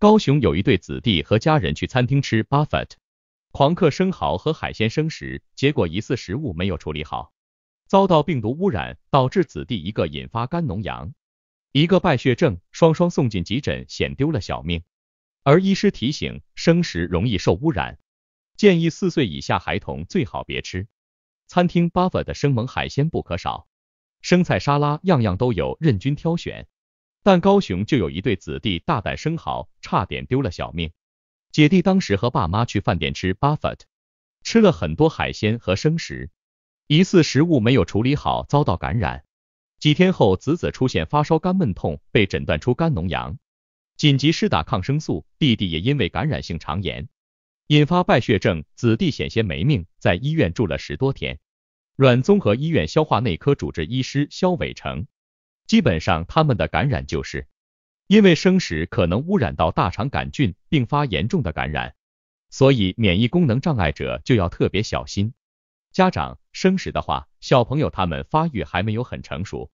高雄有一对子弟和家人去餐厅吃 buffet，狂嗑生蚝和海鲜生食，结果疑似食物没有处理好，遭到病毒污染，导致子弟一个引发肝脓疡，一个败血症，双双送进急诊，险丢了小命。而医师提醒，生食容易受污染，建议四岁以下孩童最好别吃。餐厅 buffet 的生猛海鲜不可少，生菜沙拉样样都有，任君挑选。但高雄就有一对子弟大胆生蚝，差点丢了小命。姐弟当时和爸妈去饭店吃 buffet，吃了很多海鲜和生食，疑似食物没有处理好，遭到感染。几天后，子子出现发烧、肝闷痛，被诊断出肝脓疡，紧急施打抗生素。弟弟也因为感染性肠炎，引发败血症，子弟险些没命，在医院住了十多天。阮综合医院消化内科主治医师肖伟成。基本上他们的感染就是因为生食可能污染到大肠杆菌，并发严重的感染，所以免疫功能障碍者就要特别小心。家长生食的话，小朋友他们发育还没有很成熟，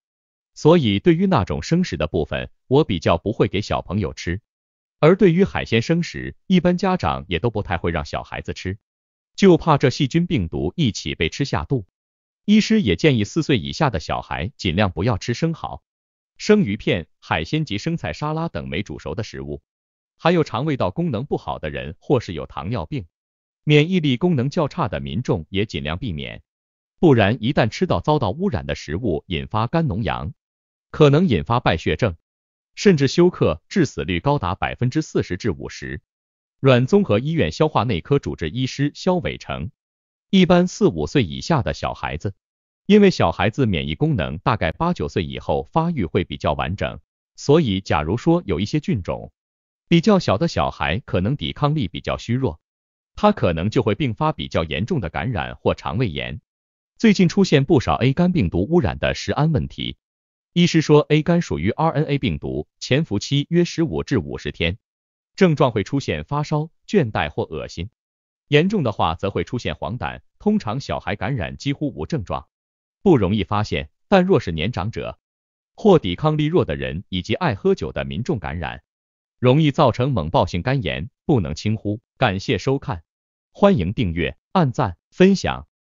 所以对于那种生食的部分，我比较不会给小朋友吃。而对于海鲜生食，一般家长也都不太会让小孩子吃，就怕这细菌病毒一起被吃下肚。医师也建议四岁以下的小孩尽量不要吃生蚝、生鱼片、海鲜及生菜沙拉等没煮熟的食物，还有肠胃道功能不好的人或是有糖尿病、免疫力功能较差的民众也尽量避免，不然一旦吃到遭到污染的食物，引发肝脓疡，可能引发败血症，甚至休克，致死率高达百分之四十至五十。软综合医院消化内科主治医师肖伟成。一般四五岁以下的小孩子，因为小孩子免疫功能大概八九岁以后发育会比较完整，所以假如说有一些菌种，比较小的小孩可能抵抗力比较虚弱，他可能就会并发比较严重的感染或肠胃炎。最近出现不少 A 肝病毒污染的食安问题。医师说，A 肝属于 RNA 病毒，潜伏期约十五至五十天，症状会出现发烧、倦怠或恶心。严重的话则会出现黄疸，通常小孩感染几乎无症状，不容易发现，但若是年长者或抵抗力弱的人以及爱喝酒的民众感染，容易造成猛暴性肝炎，不能轻忽。感谢收看，欢迎订阅、按赞、分享。